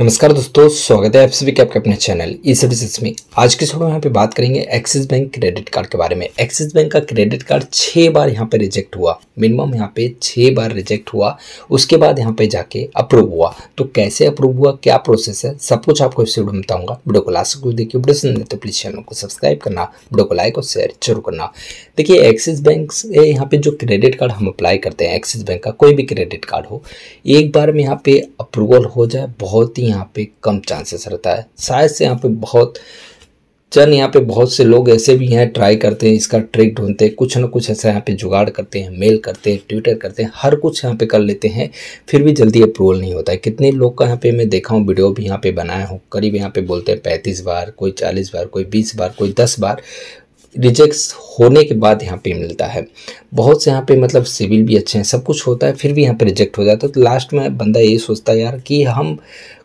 नमस्कार दोस्तों स्वागत है आप सभी के आपके अपने चैनल ई सर्विस में आज के शो में यहाँ पे बात करेंगे एक्सिस बैंक क्रेडिट कार्ड के बारे में एक्सिस बैंक का क्रेडिट कार्ड छः बार यहाँ पे रिजेक्ट हुआ मिनिमम यहाँ पे छः बार रिजेक्ट हुआ उसके बाद यहाँ पे जाके अप्रूव हुआ तो कैसे अप्रूव हुआ क्या प्रोसेस है सब कुछ आपको इस वीडियो में बताऊंगा वीडियो को लास्ट कुछ देखिए वीडियो सुन तो प्लीज़ चैनल को सब्सक्राइब करना वीडियो को लाइक और शेयर जरूर करना देखिए एक्सिस बैंक से यहाँ पे जो क्रेडिट कार्ड हम अप्लाई करते हैं एक्सिस बैंक का कोई भी क्रेडिट कार्ड हो एक बार में यहाँ पे अप्रूवल हो जाए बहुत ही यहाँ पे कम चांसेस रहता है शायद से यहाँ पे बहुत चंद यहाँ पे बहुत से लोग ऐसे भी हैं ट्राई करते हैं इसका ट्रिक ढूंढते हैं कुछ ना कुछ ऐसा यहाँ पे जुगाड़ करते हैं मेल करते हैं ट्विटर करते हैं हर कुछ यहाँ पे कर लेते हैं फिर भी जल्दी अप्रूवल नहीं होता है कितने लोग का यहाँ पे मैं देखा हूँ वीडियो भी यहाँ पे बनाया हूँ करीब यहाँ पे बोलते हैं पैंतीस बार कोई चालीस बार कोई बीस बार कोई दस बार रिजेक्ट होने के बाद यहाँ पे मिलता है बहुत से यहाँ पे मतलब सिविल भी अच्छे हैं सब कुछ होता है फिर भी यहाँ पे रिजेक्ट हो जाता है तो लास्ट में बंदा ये सोचता है यार कि हम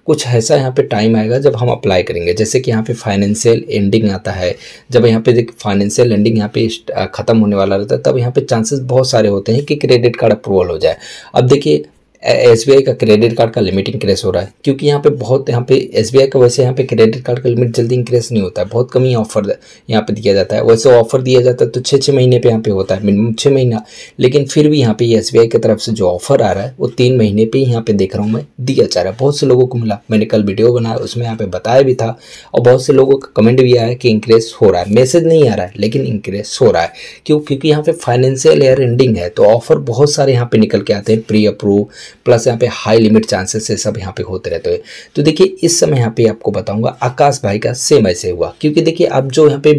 कुछ ऐसा यहाँ पे टाइम आएगा जब हम अप्लाई करेंगे जैसे कि यहाँ पे फाइनेंशियल एंडिंग आता है जब यहाँ पे फाइनेंशियल एंडिंग यहाँ पे ख़त्म होने वाला रहता है तब यहाँ पे चांसेस बहुत सारे होते हैं कि क्रेडिट कार्ड अप्रूवल हो जाए अब देखिए एस का क्रेडिट कार्ड का लिमिट इंक्रेस हो रहा है क्योंकि यहाँ पे बहुत यहाँ पे एस बी का वैसे यहाँ पे क्रेडिट कार्ड का लिमिट जल्दी इंक्रेस नहीं होता है बहुत कम ही ऑफर यहाँ पे दिया जाता है वैसे ऑफर दिया जाता है तो छः छः महीने पे यहाँ पे होता है मिनिमम छः महीना लेकिन फिर भी यहाँ पे एस बी की तरफ से जो ऑफर आ रहा है वो तीन महीने पर यहाँ पे देख रहा हूँ मैं दिया जा रहा है बहुत से लोगों को मिला मैंने कल वीडियो बनाया उसमें यहाँ पे बताया भी था और बहुत से लोगों का कमेंट भी आया कि इंक्रेस हो रहा है मैसेज नहीं आ रहा है लेकिन इंक्रेस हो रहा है क्यों क्योंकि यहाँ पे फाइनेंशियल ईयर एंडिंग है तो ऑफर बहुत सारे यहाँ पे निकल के आते हैं प्री अप्रूव प्लस यहाँ पे हाई लिमिट चांसेस ये सब यहाँ पे होते रहते हैं तो देखिए इस समय यहाँ पे आपको बताऊंगा आकाश भाई का सेम ऐसे हुआ क्योंकि देखिए आप जो यहाँ पे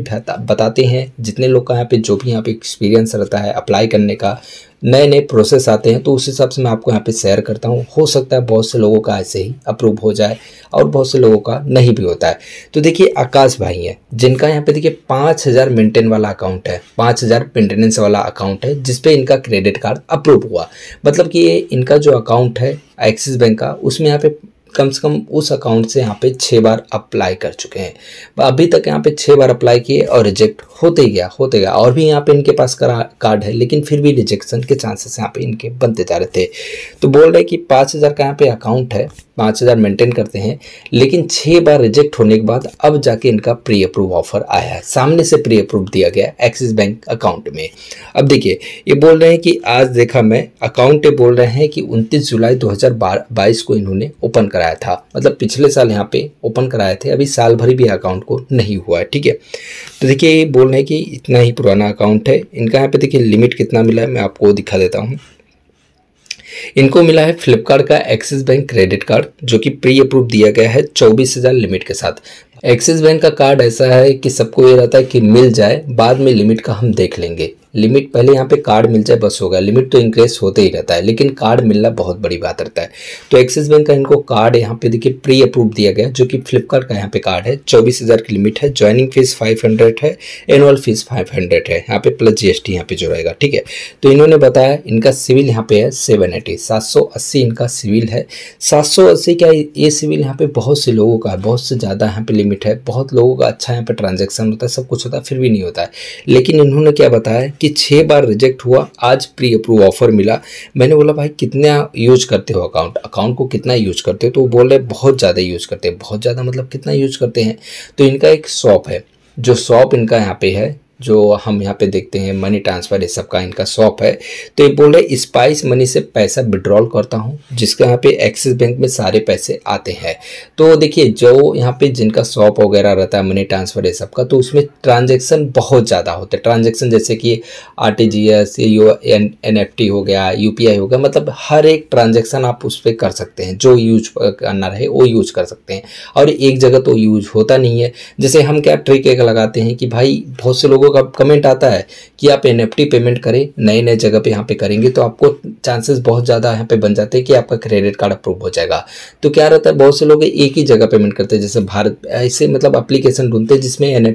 बताते हैं जितने लोग का यहाँ पे जो भी यहाँ पे एक्सपीरियंस रहता है अप्लाई करने का नए नए प्रोसेस आते हैं तो उस हिसाब से मैं आपको यहाँ पे शेयर करता हूँ हो सकता है बहुत से लोगों का ऐसे ही अप्रूव हो जाए और बहुत से लोगों का नहीं भी होता है तो देखिए आकाश भाई हैं जिनका यहाँ पे देखिए पाँच हज़ार मेंटेन वाला अकाउंट है पाँच हज़ार मेंटेनेंस वाला अकाउंट है जिसपे इनका क्रेडिट कार्ड अप्रूव हुआ मतलब कि ये इनका जो अकाउंट है एक्सिस बैंक का उसमें यहाँ पे कम से कम उस अकाउंट से यहाँ पे छः बार अप्लाई कर चुके हैं अभी तक यहाँ पे छः बार अप्लाई किए और रिजेक्ट होते गया होते गया और भी यहाँ पे इनके पास करा कार्ड है लेकिन फिर भी रिजेक्शन के चांसेस यहाँ पे इनके बनते जा रहे थे तो बोल रहे कि पाँच हज़ार का यहाँ पे अकाउंट है पाँच हज़ार मेंटेन करते हैं लेकिन छः बार रिजेक्ट होने के बाद अब जाके इनका प्री अप्रूव ऑफर आया है सामने से प्री अप्रूव दिया गया एक्सिस बैंक अकाउंट में अब देखिए ये बोल रहे हैं कि आज देखा मैं अकाउंट बोल रहे हैं कि उनतीस जुलाई दो को इन्होंने ओपन कर कराया था मतलब पिछले साल यहाँ पे ओपन कराए थे अभी साल भर भी अकाउंट को नहीं हुआ है ठीक है तो देखिए ये बोल रहे हैं कि इतना ही पुराना अकाउंट है इनका यहाँ पे देखिए लिमिट कितना मिला है मैं आपको दिखा देता हूँ इनको मिला है फ्लिपकार्ट का एक्सिस बैंक क्रेडिट कार्ड जो कि प्री अप्रूव दिया गया है चौबीस हज़ार लिमिट के साथ एक्सिस बैंक का कार्ड ऐसा है कि सबको ये रहता है कि मिल जाए बाद में लिमिट का हम देख लेंगे लिमिट पहले यहाँ पे कार्ड मिल जाए बस होगा लिमिट तो इंक्रीज होते ही रहता है लेकिन कार्ड मिलना बहुत बड़ी बात रहता है तो एक्सिस बैंक का इनको कार्ड यहाँ पे देखिए प्री अप्रूव दिया गया जो कि फ्लिपकार्ट का यहाँ पे कार्ड है चौबीस हज़ार की लिमिट है ज्वाइनिंग फीस फाइव हंड्रेड है एनुअल फीस फाइव हंड्रेड है यहाँ पे प्लस टी यहाँ पे जो रहेगा ठीक है तो इन्होंने बताया इनका सिविल यहाँ पे है सेवन एटी सात सौ अस्सी इनका सिविल है सात सौ अस्सी क्या ये सिविल यहाँ पे बहुत से लोगों का है बहुत से ज़्यादा यहाँ पे लिमिट लिमिट है बहुत लोगों का अच्छा यहाँ पर ट्रांजेक्शन होता है सब कुछ होता है फिर भी नहीं होता है लेकिन इन्होंने क्या बताया कि छः बार रिजेक्ट हुआ आज प्री अप्रूव ऑफर मिला मैंने बोला भाई कितना यूज करते हो अकाउंट अकाउंट को कितना यूज करते हो तो वो बोल रहे बहुत ज़्यादा यूज करते हैं बहुत ज़्यादा मतलब कितना यूज करते हैं तो इनका एक शॉप है जो शॉप इनका यहाँ पे है जो हम यहाँ पे देखते हैं मनी ट्रांसफ़र ये सब का इनका शॉप है तो ये बोल रहे स्पाइस मनी से पैसा विड्रॉल करता हूँ जिसके यहाँ पे एक्सिस बैंक में सारे पैसे आते हैं तो देखिए जो यहाँ पे जिनका शॉप वगैरह रहता है मनी ट्रांसफ़र ये सब का तो उसमें ट्रांजेक्शन बहुत ज़्यादा होते हैं ट्रांजेक्शन जैसे कि R T G S U N F T हो गया यू पी आई हो गया मतलब हर एक ट्रांजेक्शन आप उस पर कर सकते हैं जो यूज करना रहे वो यूज कर सकते हैं और एक जगह तो यूज होता नहीं है जैसे हम क्या ट्रिक एक लगाते हैं कि भाई बहुत से लोगों लोग अब कमेंट आता है कि आप एन पेमेंट करें नए नए जगह पे यहाँ पे करेंगे तो आपको चांसेस बहुत ज़्यादा यहाँ पे बन जाते हैं कि आपका क्रेडिट कार्ड अप्रूव हो जाएगा तो क्या रहता है बहुत से लोग एक ही जगह पेमेंट करते हैं जैसे भारत ऐसे मतलब अप्लीकेशन ढूंढते हैं जिसमें एन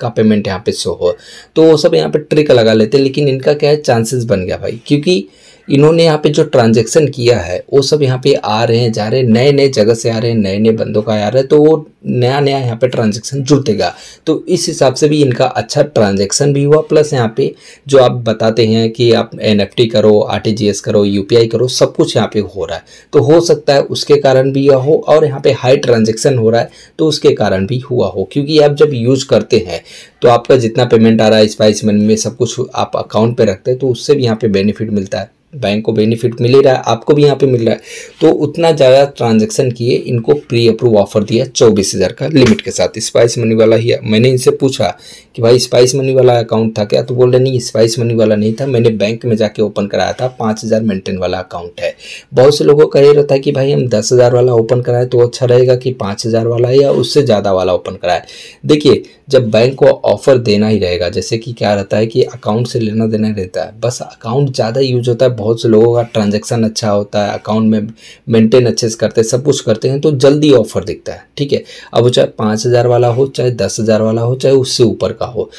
का पेमेंट यहाँ पे शो हो तो वो सब यहाँ पर ट्रिक लगा लेते हैं लेकिन इनका क्या है चांसेस बन गया भाई क्योंकि इन्होंने यहाँ पे जो ट्रांजेक्शन किया है वो सब यहाँ पे आ रहे हैं जा रहे हैं नए नए जगह से आ रहे हैं नए नए बंदों का आ रहा है तो वो नया नया यहाँ पे ट्रांजेक्शन जुटेगा तो इस हिसाब से भी इनका अच्छा ट्रांजेक्शन भी हुआ प्लस यहाँ पे जो आप बताते हैं कि आप एन करो आर करो यू करो सब कुछ यहाँ पे हो रहा है तो हो सकता है उसके कारण भी यह हो और यहाँ पे हाई ट्रांजेक्शन हो रहा है तो उसके कारण भी हुआ हो क्योंकि आप जब यूज़ करते हैं तो आपका जितना पेमेंट आ रहा है स्पाइस मनी में सब कुछ आप अकाउंट पे रखते हैं तो उससे भी यहाँ पे बेनिफिट मिलता है बैंक को बेनिफिट मिल ही रहा है आपको भी यहाँ पे मिल रहा है तो उतना ज़्यादा ट्रांजेक्शन किए इनको प्री अप्रूव ऑफर दिया चौबीस हज़ार का लिमिट के साथ स्पाइस मनी वाला ही मैंने इनसे पूछा कि भाई स्पाइस मनी वाला अकाउंट था क्या तो बोल रहे नहीं स्पाइस मनी वाला नहीं था मैंने बैंक में जाके ओपन कराया था पाँच हज़ार मेंटेन वाला अकाउंट है बहुत से लोगों का ये रहता है कि भाई हम दस हज़ार वाला ओपन कराएं तो अच्छा रहेगा कि पाँच हज़ार वाला या उससे ज़्यादा वाला ओपन कराए देखिए जब बैंक को ऑफर देना ही रहेगा जैसे कि क्या रहता है कि अकाउंट से लेना देना रहता है बस अकाउंट ज़्यादा यूज होता है बहुत से लोगों का ट्रांजेक्शन अच्छा होता है अकाउंट में मेंटेन अच्छे से करते हैं सब कुछ करते हैं तो जल्दी ऑफर दिखता है ठीक है अब वो चाहे पाँच हज़ार वाला हो चाहे दस हज़ार वाला हो चाहे उससे ऊपर का हो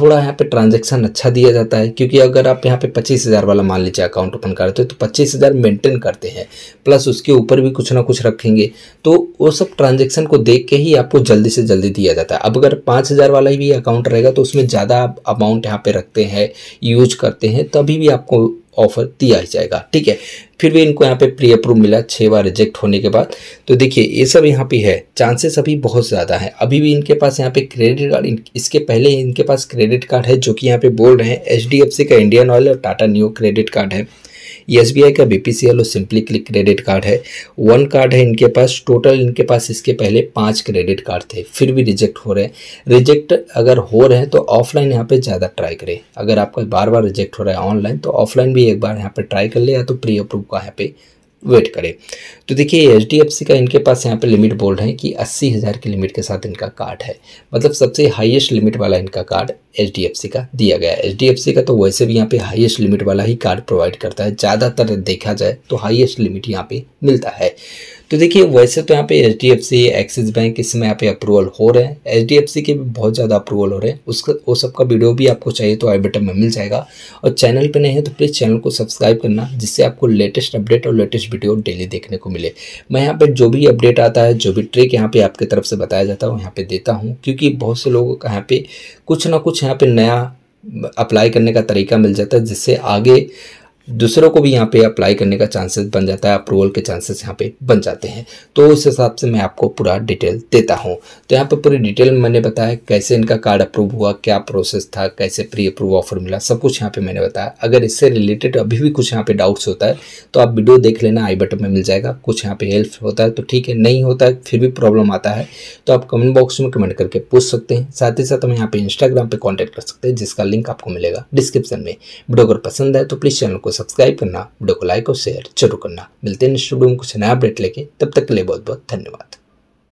थोड़ा यहाँ पे ट्रांजेक्शन अच्छा दिया जाता है क्योंकि अगर आप यहाँ पे पच्चीस हज़ार वाला मान लीजिए अकाउंट ओपन करते हो तो पच्चीस हज़ार मेंटेन करते हैं प्लस उसके ऊपर भी कुछ ना कुछ रखेंगे तो वो सब ट्रांजेक्शन को देख के ही आपको जल्दी से जल्दी दिया जाता है अब अगर पाँच हज़ार वाला भी अकाउंट रहेगा तो उसमें ज़्यादा आप अमाउंट यहाँ पर रखते हैं यूज करते हैं तभी भी आपको ऑफर दिया ही जाएगा ठीक है फिर भी इनको यहाँ पे प्री अप्रूव मिला छः बार रिजेक्ट होने के बाद तो देखिए ये सब यहाँ पे है चांसेस अभी बहुत ज़्यादा है अभी भी इनके पास यहाँ पे क्रेडिट कार्ड इसके पहले इनके पास क्रेडिट कार्ड है जो कि यहाँ पे बोल रहे हैं एच का इंडियन ऑयल और टाटा न्यू क्रेडिट कार्ड है एस का बी और सिंपली क्लिक क्रेडिट कार्ड है वन कार्ड है इनके पास टोटल इनके पास इसके पहले पाँच क्रेडिट कार्ड थे फिर भी रिजेक्ट हो रहे हैं रिजेक्ट अगर हो रहे हैं तो ऑफलाइन यहाँ पर ज़्यादा ट्राई करें अगर आपका बार बार रिजेक्ट हो रहा है ऑनलाइन तो ऑफलाइन भी एक बार यहाँ पर ट्राई कर ले या तो प्री अप्रूव का यहाँ पे वेट करें तो देखिए एच डी का इनके पास यहाँ पर लिमिट बोल रहे हैं कि अस्सी हज़ार की लिमिट के साथ इनका कार्ड है मतलब सबसे हाईएस्ट लिमिट वाला इनका कार्ड एच डी का दिया गया है एच का तो वैसे भी यहाँ पे हाईएस्ट लिमिट वाला ही कार्ड प्रोवाइड करता है ज़्यादातर देखा जाए तो हाईएस्ट लिमिट यहाँ पे मिलता है तो देखिए वैसे तो यहाँ पे H D F C Axis bank इस समय यहाँ पे अप्रूवल हो रहे हैं एच डी एफ सी के भी बहुत ज़्यादा अप्रूवल हो रहे हैं उसका वो सब का वीडियो भी आपको चाहिए तो आई बटन में मिल जाएगा और चैनल पे नहीं है तो प्लीज़ चैनल को सब्सक्राइब करना जिससे आपको लेटेस्ट अपडेट और लेटेस्ट वीडियो डेली देखने को मिले मैं यहाँ पर जो भी अपडेट आता है जो भी ट्रिक यहाँ पर आपकी तरफ से बताया जाता है यहाँ पर देता हूँ क्योंकि बहुत से लोगों का यहाँ पर कुछ ना कुछ यहाँ पर नया अप्लाई करने का तरीका मिल जाता है जिससे आगे दूसरों को भी यहाँ पे अप्लाई करने का चांसेस बन जाता है अप्रूवल के चांसेस यहाँ पे बन जाते हैं तो उस हिसाब से मैं आपको पूरा डिटेल देता हूँ तो यहाँ पे पूरी डिटेल मैंने बताया कैसे इनका कार्ड अप्रूव हुआ क्या प्रोसेस था कैसे प्री अप्रूव ऑफर मिला सब कुछ यहाँ पे मैंने बताया अगर इससे रिलेटेड अभी भी कुछ यहाँ पे डाउट्स होता है तो आप वीडियो देख लेना आई बटन में मिल जाएगा कुछ यहाँ पे हेल्प होता है तो ठीक है नहीं होता है फिर भी प्रॉब्लम आता है तो आप कमेंट बॉक्स में कमेंट करके पूछ सकते हैं साथ ही साथ हम यहाँ पे इंस्टाग्राम पे कॉन्टैक्ट कर सकते हैं जिसका लिंक आपको मिलेगा डिस्क्रिप्शन में वीडियो अगर पसंद है तो प्लीज़ चैनल को सब्सक्राइब करना वीडियो को लाइक और शेयर जरूर करना मिलते हैं नेक्स्ट वीडियो में कुछ नया अपडेट लेके तब तक के लिए बहुत बहुत धन्यवाद